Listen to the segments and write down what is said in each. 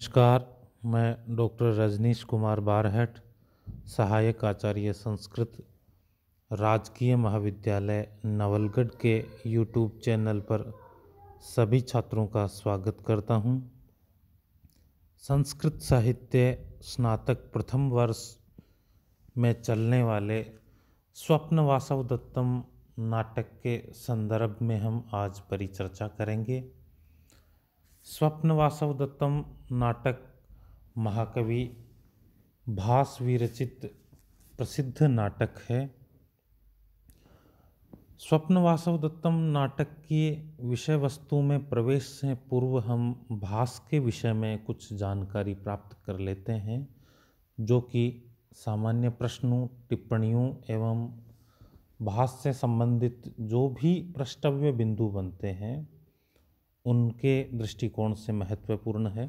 नमस्कार मैं डॉक्टर रजनीश कुमार बारहट सहायक आचार्य संस्कृत राजकीय महाविद्यालय नवलगढ़ के यूट्यूब चैनल पर सभी छात्रों का स्वागत करता हूं। संस्कृत साहित्य स्नातक प्रथम वर्ष में चलने वाले स्वप्न वासव दत्तम नाटक के संदर्भ में हम आज परिचर्चा करेंगे स्वप्नवासव दत्तम नाटक महाकवि भास विरचित प्रसिद्ध नाटक है स्वप्नवासव दत्तम नाटक की विषय वस्तु में प्रवेश से पूर्व हम भास के विषय में कुछ जानकारी प्राप्त कर लेते हैं जो कि सामान्य प्रश्नों टिप्पणियों एवं भास से संबंधित जो भी प्रष्टव्य बिंदु बनते हैं उनके दृष्टिकोण से महत्वपूर्ण है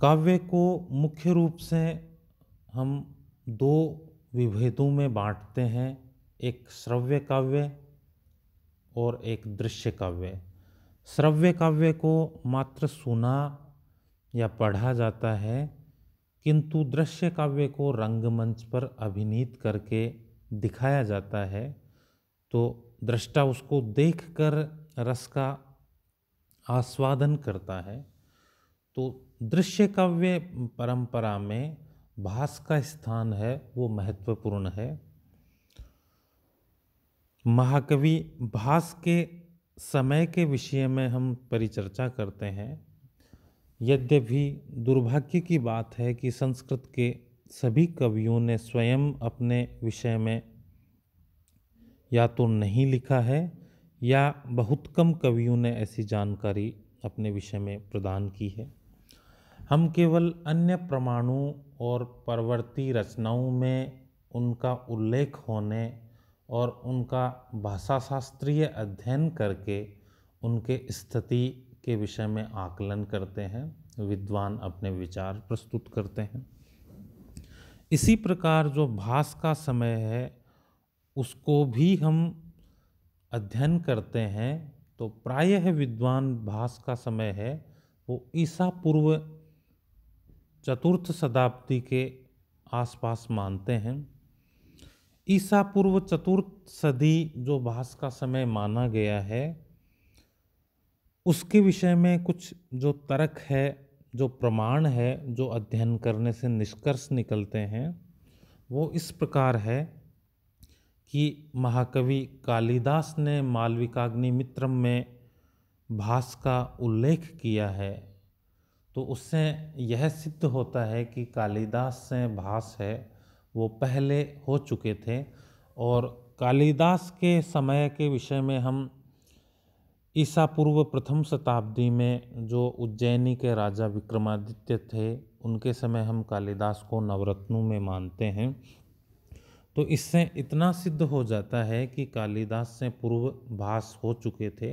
काव्य को मुख्य रूप से हम दो विभेदों में बांटते हैं एक श्रव्य काव्य और एक दृश्य काव्य श्रव्य काव्य को मात्र सुना या पढ़ा जाता है किंतु दृश्य काव्य को रंगमंच पर अभिनीत करके दिखाया जाता है तो दृष्टा उसको देखकर रस का आस्वादन करता है तो दृश्य काव्य परंपरा में भास का स्थान है वो महत्वपूर्ण है महाकवि भास के समय के विषय में हम परिचर्चा करते हैं यद्यपि दुर्भाग्य की बात है कि संस्कृत के सभी कवियों ने स्वयं अपने विषय में या तो नहीं लिखा है या बहुत कम कवियों ने ऐसी जानकारी अपने विषय में प्रदान की है हम केवल अन्य प्रमाणों और परवर्ती रचनाओं में उनका उल्लेख होने और उनका भाषाशास्त्रीय अध्ययन करके उनके स्थिति के विषय में आकलन करते हैं विद्वान अपने विचार प्रस्तुत करते हैं इसी प्रकार जो भाष का समय है उसको भी हम अध्ययन करते हैं तो प्रायः विद्वान भास का समय है वो ईसा पूर्व चतुर्थ शताब्दी के आसपास मानते हैं ईसा पूर्व चतुर्थ सदी जो भास का समय माना गया है उसके विषय में कुछ जो तर्क है जो प्रमाण है जो अध्ययन करने से निष्कर्ष निकलते हैं वो इस प्रकार है कि महाकवि कालिदास ने मालविकाग्नि मित्रम में भास का उल्लेख किया है तो उससे यह सिद्ध होता है कि कालिदास से भास है वो पहले हो चुके थे और कालिदास के समय के विषय में हम ईसा पूर्व प्रथम शताब्दी में जो उज्जैनी के राजा विक्रमादित्य थे उनके समय हम कालिदास को नवरत्नों में मानते हैं तो इससे इतना सिद्ध हो जाता है कि कालिदास से पूर्व भास हो चुके थे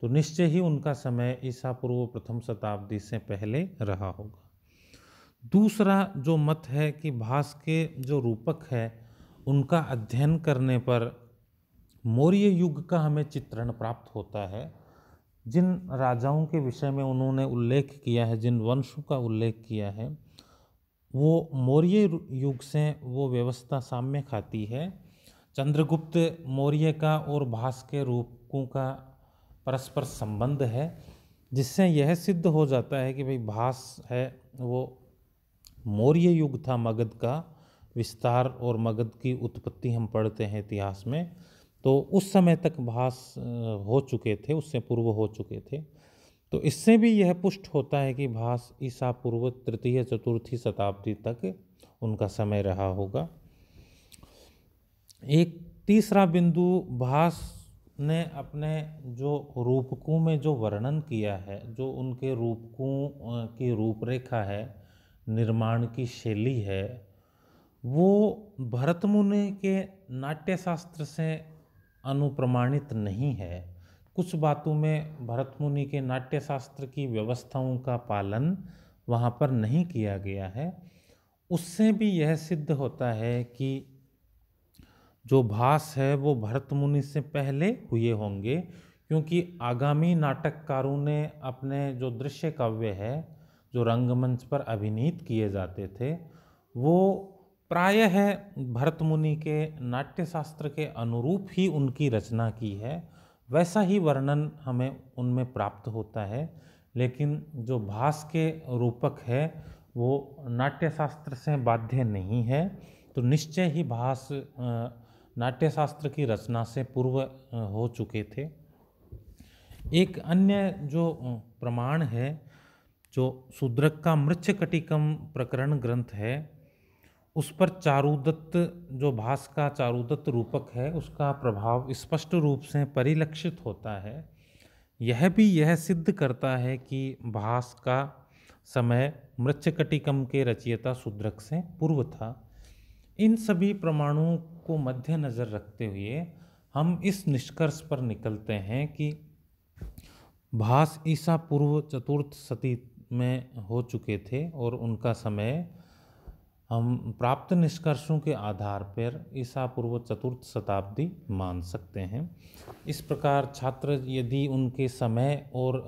तो निश्चय ही उनका समय ईसा पूर्व प्रथम शताब्दी से पहले रहा होगा दूसरा जो मत है कि भास के जो रूपक है उनका अध्ययन करने पर मौर्य युग का हमें चित्रण प्राप्त होता है जिन राजाओं के विषय में उन्होंने उल्लेख किया है जिन वंशों का उल्लेख किया है वो मौर्य युग से वो व्यवस्था साम्य खाती है चंद्रगुप्त मौर्य का और भास के रूपों का परस्पर संबंध है जिससे यह सिद्ध हो जाता है कि भाई भास है वो मौर्य युग था मगध का विस्तार और मगध की उत्पत्ति हम पढ़ते हैं इतिहास में तो उस समय तक भास हो चुके थे उससे पूर्व हो चुके थे तो इससे भी यह पुष्ट होता है कि भास ईसा पूर्व तृतीय चतुर्थी शताब्दी तक उनका समय रहा होगा एक तीसरा बिंदु भास ने अपने जो रूपकों में जो वर्णन किया है जो उनके रूपकों की रूपरेखा है निर्माण की शैली है वो भरत मुनि के नाट्यशास्त्र से अनुप्रमाणित नहीं है कुछ बातों में भरत मुनि के नाट्यशास्त्र की व्यवस्थाओं का पालन वहाँ पर नहीं किया गया है उससे भी यह सिद्ध होता है कि जो भास है वो भरत मुनि से पहले हुए होंगे क्योंकि आगामी नाटककारों ने अपने जो दृश्य काव्य है जो रंगमंच पर अभिनीत किए जाते थे वो प्रायः भरत मुनि के नाट्यशास्त्र के अनुरूप ही उनकी रचना की है वैसा ही वर्णन हमें उनमें प्राप्त होता है लेकिन जो भास के रूपक है वो नाट्यशास्त्र से बाध्य नहीं है तो निश्चय ही भास नाट्यशास्त्र की रचना से पूर्व हो चुके थे एक अन्य जो प्रमाण है जो शूद्रक का मृक्ष प्रकरण ग्रंथ है उस पर चारुदत्त जो भास का चारुदत्त रूपक है उसका प्रभाव स्पष्ट रूप से परिलक्षित होता है यह भी यह सिद्ध करता है कि भास का समय मृक्षकटिकम के रचयिता सुद्रक से पूर्व था इन सभी प्रमाणों को नज़र रखते हुए हम इस निष्कर्ष पर निकलते हैं कि भास ईसा पूर्व चतुर्थ सती में हो चुके थे और उनका समय हम प्राप्त निष्कर्षों के आधार पर ईसा पूर्व चतुर्थ शताब्दी मान सकते हैं इस प्रकार छात्र यदि उनके समय और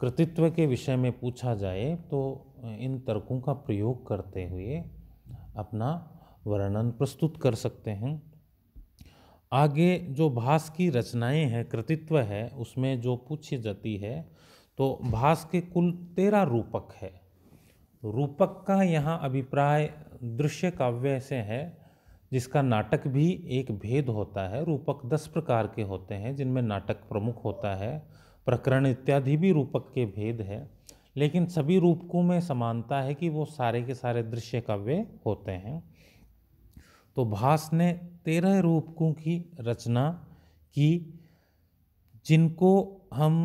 कृतित्व के विषय में पूछा जाए तो इन तर्कों का प्रयोग करते हुए अपना वर्णन प्रस्तुत कर सकते हैं आगे जो भास की रचनाएं हैं कृतित्व है उसमें जो पूछी जाती है तो भास के कुल तेरह रूपक है रूपक का यहाँ अभिप्राय दृश्य काव्य से है जिसका नाटक भी एक भेद होता है रूपक दस प्रकार के होते हैं जिनमें नाटक प्रमुख होता है प्रकरण इत्यादि भी रूपक के भेद है लेकिन सभी रूपकों में समानता है कि वो सारे के सारे दृश्य काव्य होते हैं तो भास ने तेरह रूपकों की रचना की जिनको हम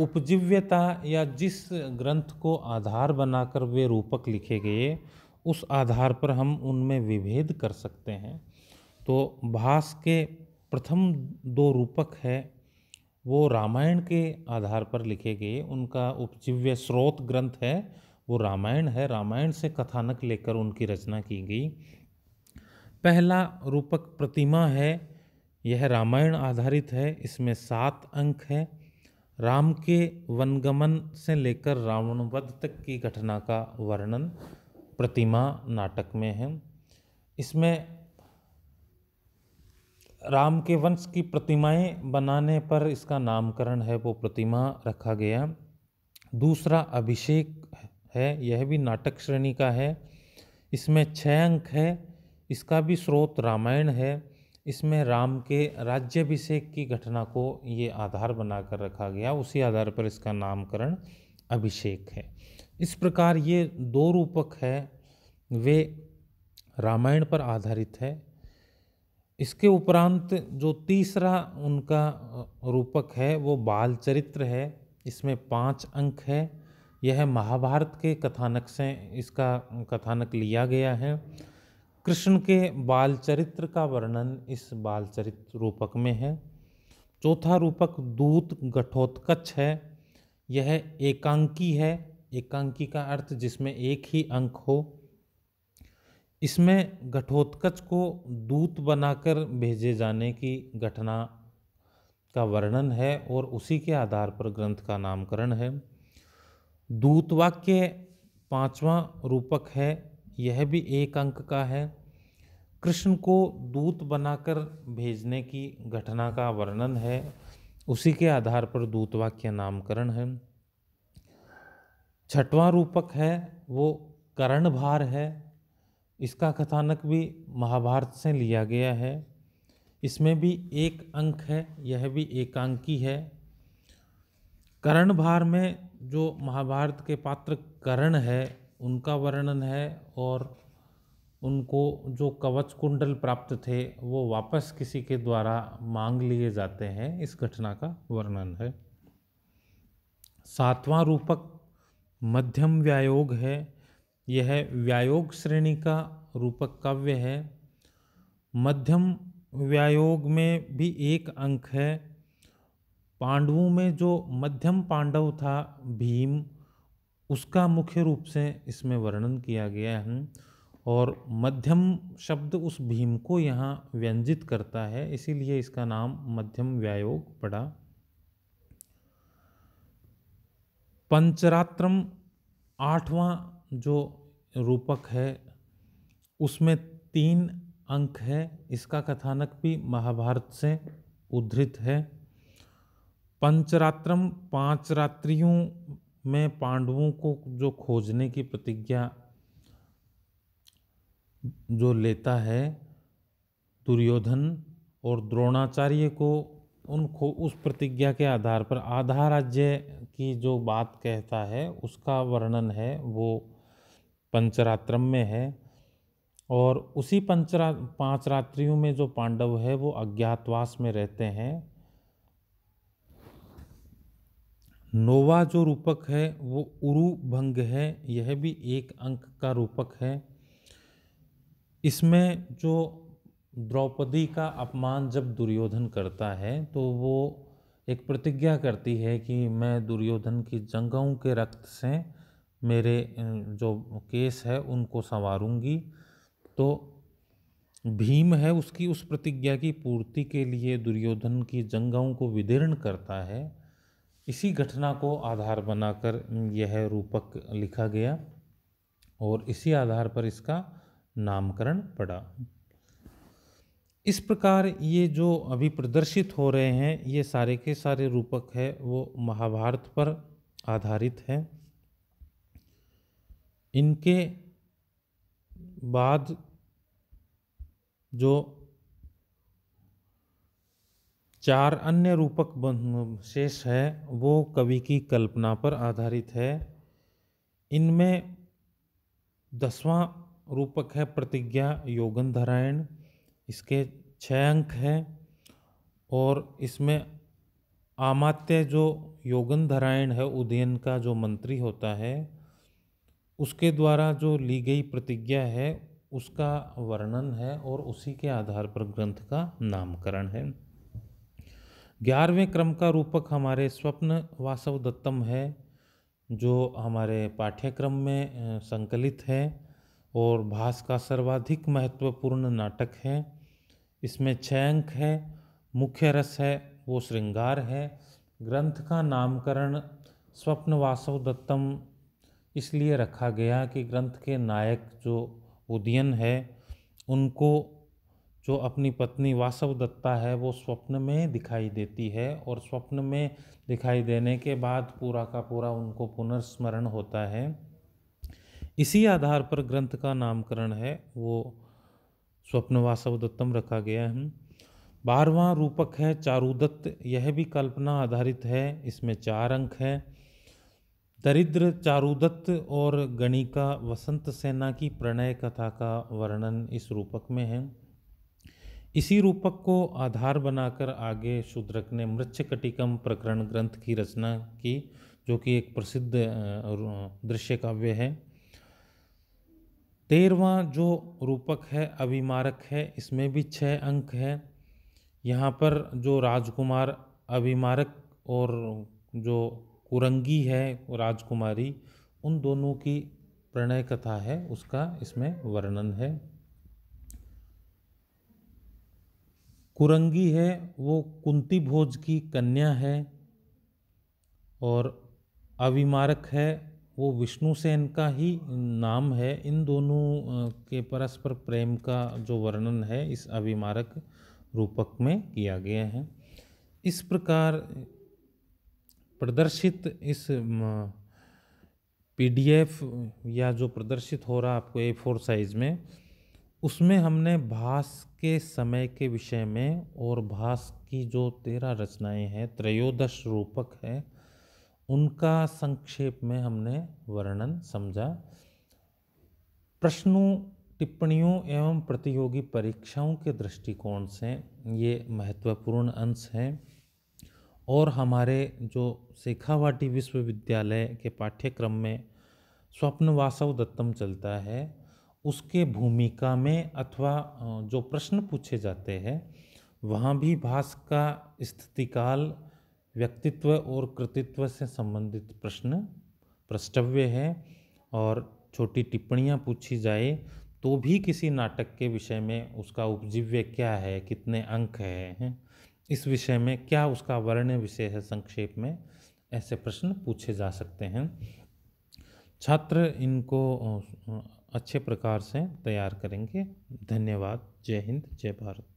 उपजीव्यता या जिस ग्रंथ को आधार बनाकर वे रूपक लिखे गए उस आधार पर हम उनमें विभेद कर सकते हैं तो भास के प्रथम दो रूपक है वो रामायण के आधार पर लिखे गए उनका उपजीव्य स्रोत ग्रंथ है वो रामायण है रामायण से कथानक लेकर उनकी रचना की गई पहला रूपक प्रतिमा है यह रामायण आधारित है इसमें सात अंक हैं राम के वनगमन से लेकर रावणवध तक की घटना का वर्णन प्रतिमा नाटक में है इसमें राम के वंश की प्रतिमाएं बनाने पर इसका नामकरण है वो प्रतिमा रखा गया दूसरा अभिषेक है यह भी नाटक श्रेणी का है इसमें छः अंक है इसका भी स्रोत रामायण है इसमें राम के राज्याभिषेक की घटना को ये आधार बनाकर रखा गया उसी आधार पर इसका नामकरण अभिषेक है इस प्रकार ये दो रूपक है वे रामायण पर आधारित है इसके उपरांत जो तीसरा उनका रूपक है वो बाल चरित्र है इसमें पांच अंक है यह महाभारत के कथानक से इसका कथानक लिया गया है कृष्ण के बाल चरित्र का वर्णन इस बाल चरित्र रूपक में है चौथा रूपक दूत गठोत्कच है यह एकांकी है एकांकी का अर्थ जिसमें एक ही अंक हो इसमें गठोत्कच को दूत बनाकर भेजे जाने की घटना का वर्णन है और उसी के आधार पर ग्रंथ का नामकरण है दूतवाक्य पांचवा रूपक है यह भी एक अंक का है कृष्ण को दूत बनाकर भेजने की घटना का वर्णन है उसी के आधार पर दूतवाक्य नामकरण है छठवां रूपक है वो कर्णभार है इसका कथानक भी महाभारत से लिया गया है इसमें भी एक अंक है यह भी एकांकी है करण भार में जो महाभारत के पात्र करण है उनका वर्णन है और उनको जो कवच कुंडल प्राप्त थे वो वापस किसी के द्वारा मांग लिए जाते हैं इस घटना का वर्णन है सातवां रूपक मध्यम व्यायोग है यह व्यायोग श्रेणी का रूपक काव्य है मध्यम व्यायोग में भी एक अंक है पांडवों में जो मध्यम पांडव था भीम उसका मुख्य रूप से इसमें वर्णन किया गया है और मध्यम शब्द उस भीम को यहाँ व्यंजित करता है इसीलिए इसका नाम मध्यम व्यायोग पड़ा पंचरात्रम आठवां जो रूपक है उसमें तीन अंक है इसका कथानक भी महाभारत से उद्धृत है पंचरात्रम पांच रात्रियों में पांडवों को जो खोजने की प्रतिज्ञा जो लेता है दुर्योधन और द्रोणाचार्य को उनको उस प्रतिज्ञा के आधार पर आधा राज्य की जो बात कहता है उसका वर्णन है वो पंचरात्रम में है और उसी पंचरा पांच रात्रियों में जो पांडव है वो अज्ञातवास में रहते हैं नोवा जो रूपक है वो उरु भंग है यह भी एक अंक का रूपक है इसमें जो द्रौपदी का अपमान जब दुर्योधन करता है तो वो एक प्रतिज्ञा करती है कि मैं दुर्योधन की जंगों के रक्त से मेरे जो केस है उनको संवारूंगी तो भीम है उसकी उस प्रतिज्ञा की पूर्ति के लिए दुर्योधन की जंगों को विदीर्ण करता है इसी घटना को आधार बनाकर यह रूपक लिखा गया और इसी आधार पर इसका नामकरण पड़ा इस प्रकार ये जो अभी प्रदर्शित हो रहे हैं ये सारे के सारे रूपक है वो महाभारत पर आधारित है इनके बाद जो चार अन्य रूपक शेष है वो कवि की कल्पना पर आधारित है इनमें दसवां रूपक है प्रतिज्ञा योगन धारायण इसके छः अंक हैं और इसमें आमात्य जो योगन धारायण है उदयन का जो मंत्री होता है उसके द्वारा जो ली गई प्रतिज्ञा है उसका वर्णन है और उसी के आधार पर ग्रंथ का नामकरण है ग्यारहवें क्रम का रूपक हमारे स्वप्न वासव दत्तम है जो हमारे पाठ्यक्रम में संकलित है और भास का सर्वाधिक महत्वपूर्ण नाटक है इसमें छः अंक है मुख्य रस है वो श्रृंगार है ग्रंथ का नामकरण स्वप्न वासव दत्तम इसलिए रखा गया कि ग्रंथ के नायक जो उदयन है उनको जो अपनी पत्नी वासव दत्ता है वो स्वप्न में दिखाई देती है और स्वप्न में दिखाई देने के बाद पूरा का पूरा उनको पुनर्स्मरण होता है इसी आधार पर ग्रंथ का नामकरण है वो स्वप्नवासव दत्तम रखा गया है बारवां रूपक है चारुदत्त यह भी कल्पना आधारित है इसमें चार अंक हैं दरिद्र चारुदत्त और गणिका वसंत सेना की प्रणय कथा का वर्णन इस रूपक में है इसी रूपक को आधार बनाकर आगे शूद्रक ने मृक्षकटिकम प्रकरण ग्रंथ की रचना की जो कि एक प्रसिद्ध दृश्य काव्य है तेरवा जो रूपक है अभिमारक है इसमें भी छः अंक है यहाँ पर जो राजकुमार अभिमारक और जो कुरंगी है राजकुमारी उन दोनों की प्रणय कथा है उसका इसमें वर्णन है कुरंगी है वो कुंती भोज की कन्या है और अभिमारक है वो विष्णु सेन का ही नाम है इन दोनों के परस्पर प्रेम का जो वर्णन है इस अभिमारक रूपक में किया गया है इस प्रकार प्रदर्शित इस पीडीएफ या जो प्रदर्शित हो रहा आपको ए फोर साइज़ में उसमें हमने भास के समय के विषय में और भास की जो तेरह रचनाएं हैं त्रयोदश रूपक है उनका संक्षेप में हमने वर्णन समझा प्रश्नों टिप्पणियों एवं प्रतियोगी परीक्षाओं के दृष्टिकोण से ये महत्वपूर्ण अंश हैं और हमारे जो शेखावाटी विश्वविद्यालय के पाठ्यक्रम में स्वप्न वासव दत्तम चलता है उसके भूमिका में अथवा जो प्रश्न पूछे जाते हैं वहाँ भी भाष का स्थितिकाल व्यक्तित्व और कृतित्व से संबंधित प्रश्न प्रस्तव्य है और छोटी टिप्पणियाँ पूछी जाए तो भी किसी नाटक के विषय में उसका उपजीव्य क्या है कितने अंक है, है? इस विषय में क्या उसका वर्ण्य विषय है संक्षेप में ऐसे प्रश्न पूछे जा सकते हैं छात्र इनको अच्छे प्रकार से तैयार करेंगे धन्यवाद जय हिंद जय भारत